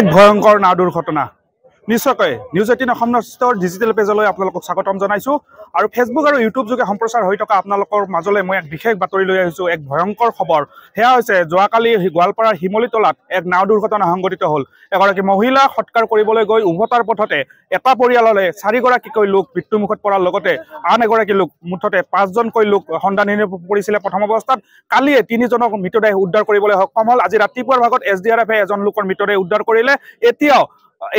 এক ভয়ংকৰ নাদুৰ্ঘটনা নিশ্চয়কৈ নিউজ এইটিন অসমৰ ডিজিটেল পেজলৈ আপোনালোকক স্বাগতম জনাইছোঁ আৰু ফেচবুক আৰু ইউটিউব যোগে সম্প্ৰচাৰ হৈ থকা আপোনালোকৰ মাজলৈ মই এক বিশেষ বাতৰি লৈ আহিছোঁ এক ভয়ংকৰ খবৰ সেয়া হৈছে যোৱাকালি গোৱালপাৰাৰ শিমলিতলাত এক নাও দুৰ্ঘটনা সংঘটিত হ'ল এগৰাকী মহিলা সৎকাৰ কৰিবলৈ গৈ উভতাৰ পথতে এটা পৰিয়াললৈ চাৰিগৰাকীকৈ লোক মৃত্যুমুখত পৰাৰ লগতে আন এগৰাকী লোক মুঠতে পাঁচজনকৈ লোক সন্ধানহীন পৰিছিলে প্ৰথম অৱস্থাত কালিয়ে তিনিজনক মৃতদেহ উদ্ধাৰ কৰিবলৈ সক্ষম হ'ল আজি ৰাতিপুৱাৰ ভাগত এছ ডি আৰ এফে এজন লোকৰ মৃতদেহ উদ্ধাৰ কৰিলে এতিয়াও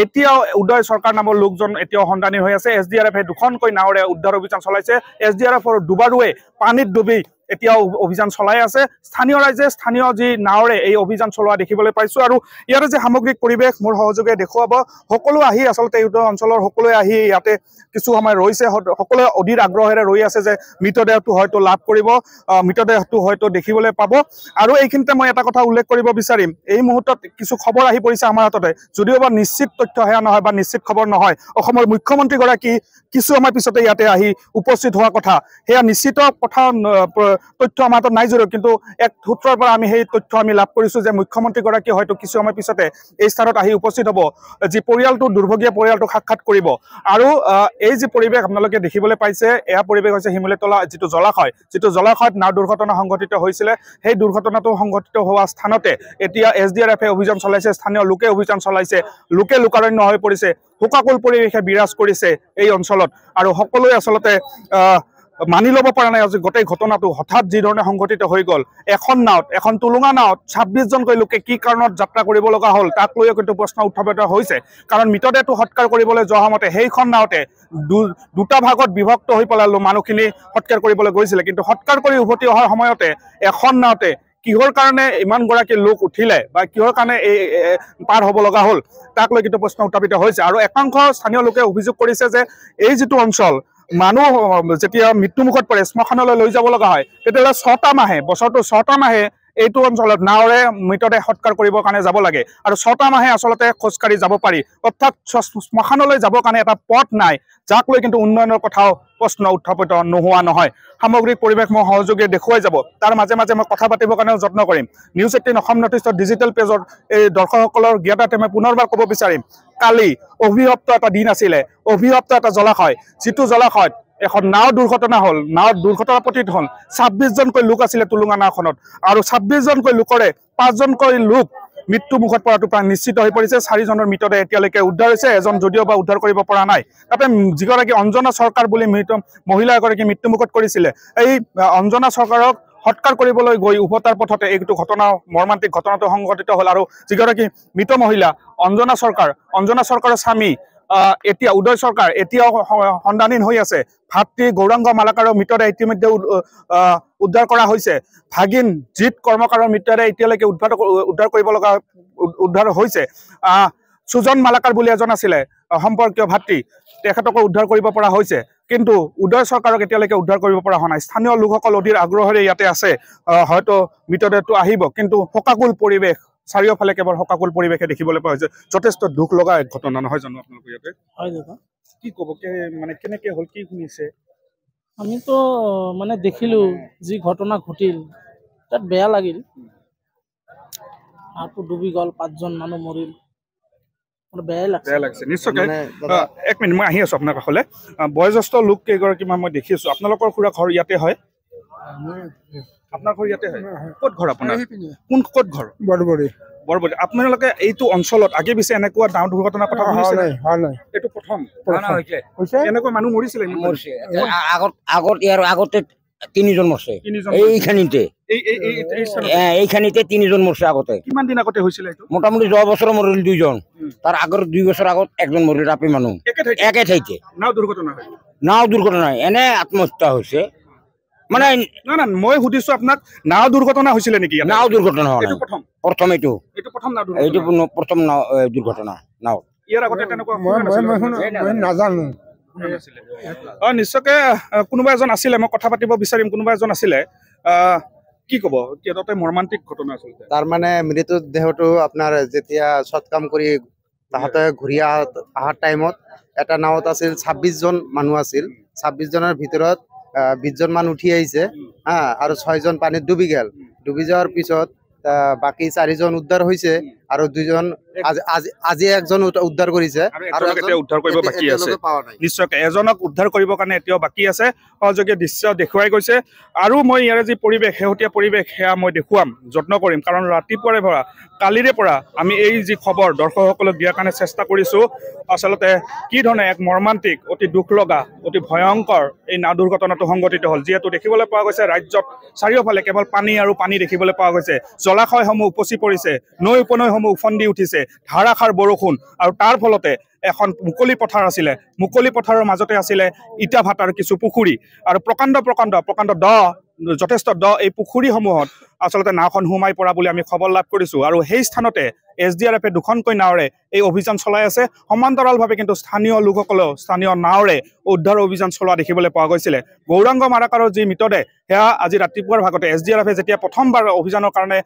এতিয়াও উদয় চৰকাৰ নামৰ লোকজন এতিয়াও সন্ধানী হৈ আছে এছ ডি আৰ এফে দুখনকৈ নাৱৰে উদ্ধাৰ অভিযান চলাইছে এছ ডি আৰ এফৰ ডুবাৰুৱে পানীত ডুবি এতিয়াও অভিযান চলাই আছে স্থানীয় ৰাইজে স্থানীয় যি নাৱৰে এই অভিযান চলোৱা দেখিবলৈ পাইছো আৰু ইয়াৰে যে সামগ্ৰিক পৰিৱেশ মোৰ সহযোগে দেখুৱাব সকলো আহি আচলতে এই অঞ্চলৰ সকলোৱে আহি ইয়াতে কিছু সময় ৰৈছে সকলোৱে অধীৰ আগ্ৰহেৰে ৰৈ আছে যে মৃতদেহটো হয়তো লাভ কৰিব মৃতদেহটো হয়তো দেখিবলৈ পাব আৰু এইখিনিতে মই এটা কথা উল্লেখ কৰিব বিচাৰিম এই মুহূৰ্তত কিছু খবৰ আহি পৰিছে আমাৰ হাততে যদিও বা নিশ্চিত তথ্য সেয়া নহয় বা নিশ্চিত খবৰ নহয় অসমৰ মুখ্যমন্ত্ৰীগৰাকী কিছু সময় পিছতে ইয়াতে আহি উপস্থিত হোৱা কথা সেয়া নিশ্চিত কথা তথ্য আমাৰ হাতত নাই যদিও কিন্তু এক সূত্ৰৰ পৰা আমি সেই তথ্য আমি লাভ কৰিছোঁ যে মুখ্যমন্ত্ৰীগৰাকী হয়তো কিছু সময় পিছতে এই স্থানত আহি উপস্থিত হ'ব যি পৰিয়ালটো দুৰ্ভগীয়া পৰিয়ালটোক সাক্ষাৎ কৰিব আৰু এই যি পৰিৱেশ আপোনালোকে দেখিবলৈ পাইছে এয়া পৰিৱেশ হৈছে শিমলেতলা যিটো জলাশয় যিটো জলাশয়ত নাও দুৰ্ঘটনা সংঘটিত হৈছিলে সেই দুৰ্ঘটনাটো সংঘটিত হোৱা স্থানতে এতিয়া এছ ডি আৰ এফে অভিযান চলাইছে স্থানীয় লোকে অভিযান চলাইছে লোকে লোকাৰণ্য হৈ পৰিছে শোকাকুল পৰিৱেশে বিৰাজ কৰিছে এই অঞ্চলত আৰু সকলোৱে আচলতে মানি ল'ব পৰা নাই আজি গোটেই ঘটনাটো হঠাৎ যি ধৰণে সংঘটিত হৈ গ'ল এখন নাৱত এখন টুলুঙা নাৱত ছাব্বিছজনকৈ লোকে কি কাৰণত যাত্ৰা কৰিব লগা হ'ল তাক লৈও কিন্তু প্ৰশ্ন উত্থাপিত হৈছে কাৰণ মৃতদেহটো সৎকাৰ কৰিবলৈ যোৱা সময়তে সেইখন নাৱতে দুটা ভাগত বিভক্ত হৈ পেলাই মানুহখিনি সৎকাৰ কৰিবলৈ গৈছিলে কিন্তু সৎকাৰ কৰি উভতি অহাৰ সময়তে এখন নাওতে কিহৰ কাৰণে ইমানগৰাকী লোক উঠিলে বা কিহৰ কাৰণে এই পাৰ হ'ব লগা হ'ল তাক লৈ কিন্তু প্ৰশ্ন উত্থাপিত হৈছে আৰু একাংশ স্থানীয় লোকে অভিযোগ কৰিছে যে এই যিটো অঞ্চল মানুহ যেতিয়া মৃত্যুমুখত পৰে শ্মশানলৈ লৈ যাব লগা হয় তেতিয়াহ'লে ছটা মাহে বছৰটো ছটা মাহে এইটো অঞ্চলত নাৱৰে মৃতদেহ সৎকাৰ কৰিবৰ কাৰণে যাব লাগে আৰু ছটা মাহে আচলতে খোজকাঢ়ি যাব পাৰি অৰ্থাৎ শ্মশানলৈ যাবৰ কাৰণে এটা পথ নাই যাক লৈ কিন্তু উন্নয়নৰ কথাও প্ৰশ্ন উত্থাপিত নোহোৱা নহয় সামগ্ৰিক পৰিৱেশ মই সহযোগে দেখুৱাই যাব তাৰ মাজে মাজে মই কথা পাতিবৰ কাৰণেও যত্ন কৰিম নিউজ এইটিন অসম নৰ্থ ইষ্টৰ ডিজিটেল পেজৰ এই দৰ্শকসকলৰ জ্ঞাতাতে মই পুনৰবাৰ ক'ব বিচাৰিম কালি অভিশপ্ত এটা দিন আছিলে অভিশপ্ত এটা জলাশয় যিটো জলাশয়ত এখন নাও দুৰ্ঘটনা হ'ল নাৱত দুৰ্ঘটনা পতিত হ'ল ছাব্বিছজনকৈ লোক আছিলে টুলুঙা নাওখনত আৰু ছাব্বিছজনকৈ লোকৰে পাঁচজনকৈ লোক মৃত্যুমুখত পৰাটো প্ৰায় নিশ্চিত হৈ পৰিছে চাৰিজনৰ মৃতদেহ এতিয়ালৈকে উদ্ধাৰ হৈছে এজন যদিও বা উদ্ধাৰ কৰিব পৰা নাই তাতে যিগৰাকী অঞ্জনা চৰকাৰ বুলি মৃত মহিলা এগৰাকী মৃত্যুমুখত কৰিছিলে এই অঞ্জনা চৰকাৰক সৎকাৰ কৰিবলৈ গৈ উভতাৰ পথতে এইটো ঘটনা মৰ্মান্তিক ঘটনাটো সংঘটিত হ'ল আৰু যিগৰাকী মৃত মহিলা অঞ্জনা চৰকাৰ অঞ্জনা চৰকাৰৰ স্বামী এতিয়া উদয় চৰকাৰ এতিয়াও সন্ধানীন হৈ আছে ভাতৃ গৌৰাংগ মালাকাৰৰ মৃতদেহ ইতিমধ্যে উদ্ধাৰ কৰা হৈছে ভাগিন জিত কৰ্মকাৰৰ মৃতদেহ এতিয়ালৈকে উদ্ভাৱ উদ্ধাৰ কৰিব লগা উদ্ধাৰ হৈছে আহ সুজন মালাকাৰ বলে এজন আছিলে সম্পৰ্কীয় ভাতৃ তেখেতকে উদ্ধাৰ কৰিব পৰা হৈছে কিন্তু উদয় সৰকাৰক এতালেকে উদ্ধাৰ কৰিব পৰা হোৱা নাই স্থানীয় লোকসকল অধীর আগ্রহে ইয়াতে আছে হয়তো মৃতদেহটো আহিব কিন্তু শোকাকুল পরিবেশ চারিওফালে কেবল শোকাকুল পরিবেশে দেখবলে পাওয়া হয়েছে যথেষ্ট দুঃখ লগা এক ঘটনা নহয় জানো আপনার ইয়াতে কি কব মানে কেন হল কি শুনেছে আমি তো মানে দেখিল যে ঘটনা ঘটিল তাত বেয়া লাগিল আর ডুবি গল পাঁচজন মানুষ মরিল এক মিনিট মই আহি আছো আপোনাৰ কাষলৈ বয়োজ্যেষ্ঠ লোক কেইগৰাকীমান মই দেখিছো আপোনালোকৰ খুৰা ঘৰ ইয়াতে হয় আপোনাৰ ঘৰ ইয়াতে হয় ক'ত ঘৰ আপোনাৰ কোন ক'ত ঘৰ বৰবৰী বৰবৰী আপোনালোকে এইটো অঞ্চলত আগে পিছে এনেকুৱা ডাঙৰ দুৰ্ঘটনাৰ কথা এইটো প্ৰথম এনেকুৱা মানুহ মৰিছিলে আগত ইয়াৰ আগতে তিনিজন মৰছে এইখিনিতে এইখানিতে তিনিজন মরছে আগতে কিমান দিন আগতে হয়েছিল মোটামুটি যাওয়া বছর মরিল দুইজন তার আগের দুই বছর আগত একজন মরিল আপি মানুষ একে ঠাইতে নাও দুর্ঘটনা নাও দুর্ঘটনা এনে আত্মহত্যা হয়েছে মানে না না মই সুধিছো আপনার নাও দুর্ঘটনা হয়েছিল নাকি নাও দুর্ঘটনা হওয়া প্রথম এই প্রথম নাও দুর্ঘটনা নাও নিশ্চয় কোনোবা এজন আসলে মানে কথা পাতব বিচারিম কোনোবা এজন আসলে আহ কি ক'ব এটা মৰ্মান্তিক ঘটনা আচলতে তাৰমানে মৃতদেহটো আপোনাৰ যেতিয়া সৎকাম কৰি তাহাঁতে ঘূৰি অহাৰ টাইমত এটা নাৱত আছিল ছাব্বিছজন মানুহ আছিল ছাব্বিছজনৰ ভিতৰত বিছজনমান উঠি আহিছে হা আৰু ছয়জন পানীত ডুবি গেল ডুবি যোৱাৰ পিছত বাকী চাৰিজন উদ্ধাৰ হৈছে আৰু দুজন আজি একজন উদ্ধাৰ কৰিছে আৰু নিশ্চয় এজনক উদ্ধাৰ কৰিবৰ কাৰণে এতিয়াও বাকী আছে সহযোগী দৃশ্য দেখুৱাই গৈছে আৰু মই ইয়াৰে যি পৰিৱেশ শেহতীয়া পৰিৱেশ সেয়া মই দেখুৱাম যত্ন কৰিম কাৰণ ৰাতিপুৱাৰে পৰা কালিৰে পৰা আমি এই যি খবৰ দৰ্শকসকলক দিয়াৰ কাৰণে চেষ্টা কৰিছোঁ আচলতে কি ধৰণে এক মৰ্মান্তিক অতি দুখ লগা অতি ভয়ংকৰ এই না দুৰ্ঘটনাটো সংঘটিত হ'ল যিহেতু দেখিবলৈ পোৱা গৈছে ৰাজ্যত চাৰিওফালে কেৱল পানী আৰু পানী দেখিবলৈ পোৱা গৈছে জলাশয়সমূহ উপচি পৰিছে নৈ উপনৈসমূহ পথাৰসমূহ উফন্দি উঠিছে ধাৰাসাৰ বৰষুণ আৰু তাৰ ফলতে এখন মুকলি পথাৰ আছিলে মুকলি পথাৰৰ মাজতে আছিলে ইটা ভাটাৰ কিছু পুখুৰী আৰু প্ৰকাণ্ড প্ৰকাণ্ড প্ৰকাণ্ড দ যথেষ্ট দ এই পুখুৰীসমূহত আচলতে নাওখন সোমাই পৰা বুলি আমি খবৰ লাভ কৰিছোঁ আৰু সেই স্থানতে এছ ডি আৰ এফে দুখনকৈ নাৱেৰে এই অভিযান চলাই আছে সমান্তৰালভাৱে কিন্তু স্থানীয় লোকসকলেও স্থানীয় নাৱৰে উদ্ধাৰ অভিযান চলোৱা দেখিবলৈ পোৱা গৈছিলে গৌৰাংগ মাৰাকাৰৰ যি মৃতদেহ সেয়া আজি ৰাতিপুৱাৰ ভাগতে এছ ডি আৰ এফে যেতিয়া প্ৰথমবাৰ অভিযানৰ কাৰণে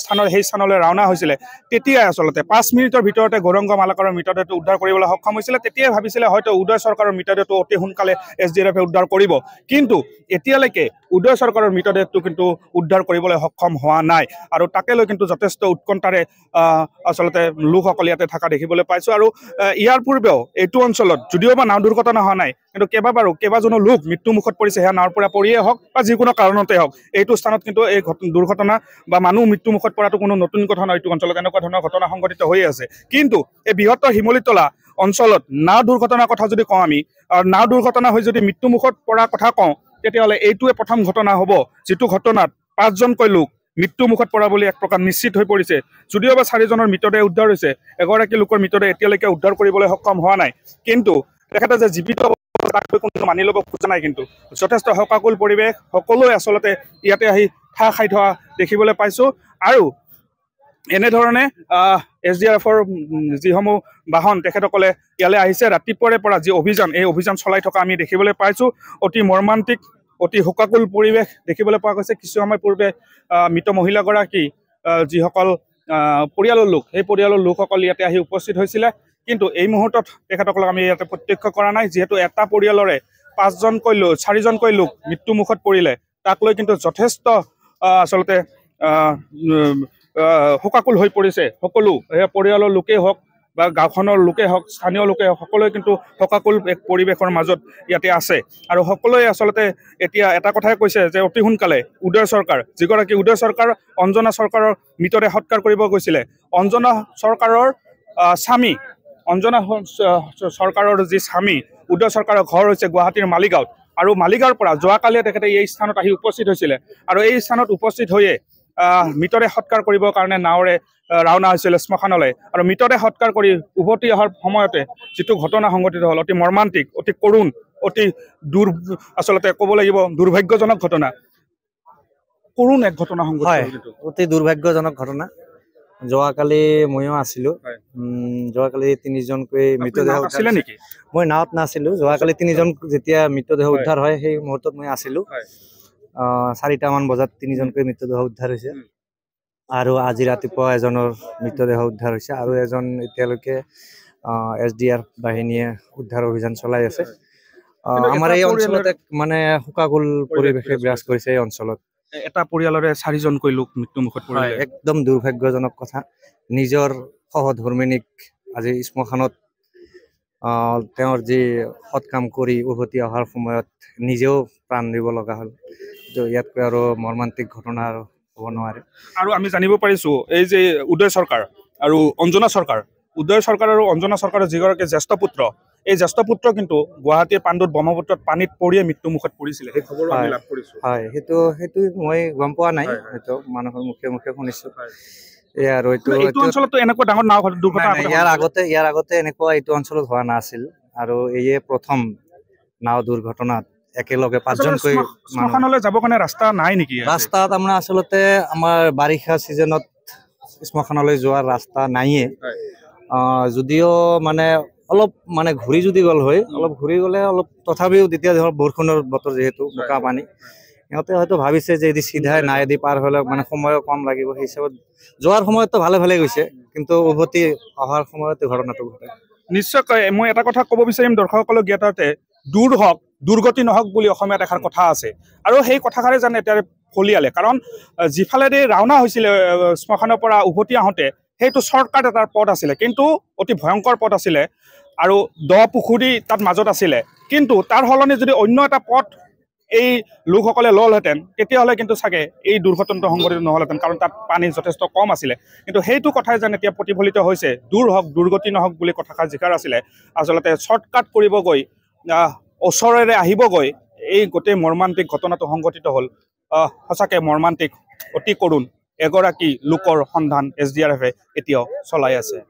স্থানৰ সেই স্থানলৈ ৰাওনা হৈছিলে তেতিয়াই আচলতে পাঁচ মিনিটৰ ভিতৰতে গৌৰাংগ মালাকাৰৰ মৃতদেহটো উদ্ধাৰ কৰিবলৈ সক্ষম হৈছিলে তেতিয়াই ভাবিছিলে হয়তো উদয় চৰকাৰৰ মৃতদেহটো অতি সোনকালে এছ ডি আৰ এফে উদ্ধাৰ কৰিব কিন্তু এতিয়ালৈকে উদয় চৰকাৰৰ মৃতদেহটো কিন্তু উদ্ধাৰ কৰিবলৈ সক্ষম হোৱা নাই আৰু তাকে লৈ কিন্তু যথেষ্ট উৎকণ্ঠাৰে আচলতে লোকসকল ইয়াতে থকা দেখিবলৈ পাইছো আৰু ইয়াৰ পূৰ্বেও এইটো অঞ্চলত যদিও বা নাও দুৰ্ঘটনা হোৱা নাই কিন্তু কেইবাবাৰো কেইবাজনো লোক মৃত্যুমুখত পৰিছে সেয়া নাৱৰ পৰা পৰিয়ে হওক বা যিকোনো কাৰণতে হওক এইটো স্থানত কিন্তু এই দুৰ্ঘটনা বা মানুহ মৃত্যুমুখত পৰাটো কোনো নতুন কথা নহয় এইটো অঞ্চলত এনেকুৱা ধৰণৰ ঘটনা সংঘটিত হৈয়ে আছে কিন্তু এই বৃহত্তৰ শিমলিতলা অঞ্চলত নাও দুৰ্ঘটনাৰ কথা যদি কওঁ আমি আৰু নাও দুৰ্ঘটনা হৈ যদি মৃত্যুমুখত পৰা কথা কওঁ তেতিয়াহ'লে এইটোৱে প্ৰথম ঘটনা হ'ব যিটো ঘটনাত পাঁচজনকৈ লোক মৃত্যুমুখত পৰা বুলি এক প্ৰকাৰ নিশ্চিত হৈ পৰিছে যদিও বা চাৰিজনৰ মৃতদেহ উদ্ধাৰ হৈছে এগৰাকী লোকৰ মৃতদেহ এতিয়ালৈকে উদ্ধাৰ কৰিবলৈ সক্ষম হোৱা নাই কিন্তু তেখেতে যে জীৱিত তাক মানি ল'ব খোজা নাই কিন্তু যথেষ্ট সকাকুল পৰিৱেশ সকলোৱে আচলতে ইয়াতে আহি ঠা খাই থোৱা দেখিবলৈ পাইছোঁ আৰু এনেধৰণে এছ ডি আৰ এফৰ যিসমূহ বাহন তেখেতসকলে ইয়ালৈ আহিছে ৰাতিপুৱাৰে পৰা যি অভিযান এই অভিযান চলাই থকা আমি দেখিবলৈ পাইছোঁ অতি মৰ্মান্তিক অতি শোকাকুল পৰিৱেশ দেখিবলৈ পোৱা গৈছে কিছু সময় পূৰ্বে মৃত মহিলাগৰাকী যিসকল পৰিয়ালৰ লোক সেই পৰিয়ালৰ লোকসকল ইয়াতে আহি উপস্থিত হৈছিলে কিন্তু এই মুহূৰ্তত তেখেতসকলক আমি ইয়াতে প্ৰত্যক্ষ কৰা নাই যিহেতু এটা পৰিয়ালৰে পাঁচজনকৈ লোক চাৰিজনকৈ লোক মৃত্যুমুখত পৰিলে তাক লৈ কিন্তু যথেষ্ট আচলতে শোকাকুল হৈ পৰিছে সকলো সেই পৰিয়ালৰ লোকেই হওক বা গাঁওখনৰ লোকে হওক স্থানীয় লোকে হওক সকলোৱে কিন্তু শকাকুল এক পৰিৱেশৰ মাজত ইয়াতে আছে আৰু সকলোৱে আচলতে এতিয়া এটা কথাই কৈছে যে অতি সোনকালে উদয় চৰকাৰ যিগৰাকী উদয় চৰকাৰ অঞ্জনা চৰকাৰৰ মৃতদেহ সৎকাৰ কৰিব গৈছিলে অঞ্জনা চৰকাৰৰ স্বামী অঞ্জনা চৰকাৰৰ যি স্বামী উদয় চৰকাৰৰ ঘৰ হৈছে গুৱাহাটীৰ মালিগাঁৱত আৰু মালিগাঁৱৰ পৰা যোৱাকালিয়ে তেখেতে এই স্থানত আহি উপস্থিত হৈছিলে আৰু এই স্থানত উপস্থিত হৈয়ে মৃতদেহ সৎকাৰ কৰিবৰ কাৰণে নাৱৰে ৰাওনা হৈছিল শ্মশানলৈ আৰু মৃতদেহ সৎকাৰ কৰি উভতি অহাৰ সময়তে যিটো ঘটনা সংঘটিত হ'ল অতি মৰ্মান্তিক অতি কৰুণ অতি দুৰ আচলতে ক'ব লাগিব দুৰ্ভাগ্যজনক ঘটনা কৰুণ এক ঘটনা সংঘটিত অতি দুৰ্ভাগ্যজনক ঘটনা যোৱাকালি ময়ো আছিলোঁ যোৱাকালি তিনিজনকৈ মৃতদেহ আছিলে নেকি মই নাৱত নাছিলোঁ যোৱাকালি তিনিজন যেতিয়া মৃতদেহ উদ্ধাৰ হয় সেই মুহূৰ্তত মই আছিলোঁ চাৰিটামান বজাত তিনিজনকৈ মৃতদেহ উদ্ধাৰ হৈছে আৰু আজি ৰাতিপুৱা এজনৰ মৃতদেহ উদ্ধাৰ হৈছে আৰু এজন এতিয়ালৈকে এছ ডি আৰ বাহিনীয়ে উদ্ধাৰ অভিযান চলাই আছে আমাৰ এই অঞ্চলত এক মানে শোকাকুল পৰিৱেশে বিৰাজ কৰিছে এই অঞ্চলত এটা পৰিয়ালৰে চাৰিজনকৈ লোক মৃত্যুমুখত পৰে একদম দুৰ্ভাগ্যজনক কথা নিজৰ সহধৰ্মিনীক আজি শ্মশানত তেওঁৰ যি সৎকাম কৰি উভতি অহাৰ সময়ত নিজেও প্ৰাণ দিব লগা হ'ল ইয়াতকৈ আৰু মৰ্মান্তিক ঘটনা আৰু হ'ব নোৱাৰে আৰু আমি জানিব পাৰিছোঁ এই যে উদয় চৰকাৰ আৰু অঞ্জনা চৰকাৰ উদয় চৰকাৰ আৰু অঞ্জনা চৰকাৰৰ যিগৰাকী জ্যেষ্ঠ পুত্ৰ এই জ্যেষ্ঠ পুত্ৰ কিন্তু গুৱাহাটীৰ পাণ্ডুত ব্ৰহ্মপুত্ৰত পানীত পৰিয়ে মৃত্যুমুখত পৰিছিলে সেই খবৰ লাভ কৰিছোঁ হয় সেইটো সেইটো মই গম পোৱা নাই সেইটো মানুহৰ মুখে মুখে শুনিছোঁ এইটো অঞ্চলত হোৱা নাছিল আৰু এয়ে প্ৰথম নাও দুৰ্ঘটনাত একেলগে পাঁচজনকৈ শ্মশানলৈ যাব কাৰণে ৰাস্তা নাই নেকি ৰাস্তা তাৰমানে আচলতে আমাৰ বাৰিষা ছিজনত শ্মশানলৈ যোৱাৰ ৰাস্তা নাইয়ে যদিও মানে অলপ মানে ঘূৰি যদি গ'ল হয় অলপ ঘূৰি গ'লে অলপ তথাপিও তেতিয়া ধৰক বৰষুণৰ বতৰ যিহেতু বোকা পানী সিহঁতে হয়তো ভাবিছে যে এদি চিধাই নাই এদি পাৰ হ'লে মানে সময়ো কম লাগিব সেই হিচাপত যোৱাৰ সময়ততো ভালে ভালে গৈছে কিন্তু উভতি অহাৰ সময়ত ঘটনাটো ঘটে নিশ্চয়কৈ মই এটা কথা ক'ব বিচাৰিম দৰ্শকসকলক জ্ঞাততে দূৰ হওক দুৰ্গতি নহওক বুলি অসমীয়াত এষাৰ কথা আছে আৰু সেই কথাষাৰে যেন এতিয়া ফলিয়ালে কাৰণ যিফালেদি ৰাওনা হৈছিলে শ্মশানৰ পৰা উভতি আহোঁতে সেইটো চৰ্টকাট এটাৰ পথ আছিলে কিন্তু অতি ভয়ংকৰ পথ আছিলে আৰু দ পুখুৰী তাত মাজত আছিলে কিন্তু তাৰ সলনি যদি অন্য এটা পথ এই লোকসকলে ল'লহেঁতেন তেতিয়াহ'লে কিন্তু চাগে এই দুৰ্ঘটনাটো সংঘটিত নহ'লহেঁতেন কাৰণ তাত পানী যথেষ্ট কম আছিলে কিন্তু সেইটো কথাই যেন এতিয়া প্ৰতিফলিত হৈছে দূৰ হওক দুৰ্গতি নহওক বুলি কথাষাৰ জিকাৰ আছিলে আচলতে শ্বৰ্টকাট কৰিবগৈ ওচৰেৰে আহিব গৈ এই গোটেই মৰ্মান্তিক ঘটনাটো সংঘটিত হ'ল সঁচাকৈ মৰ্মান্তিক অতি কৰুণ এগৰাকী লোকৰ সন্ধান এছ ডি আৰ এফে এতিয়াও চলাই আছে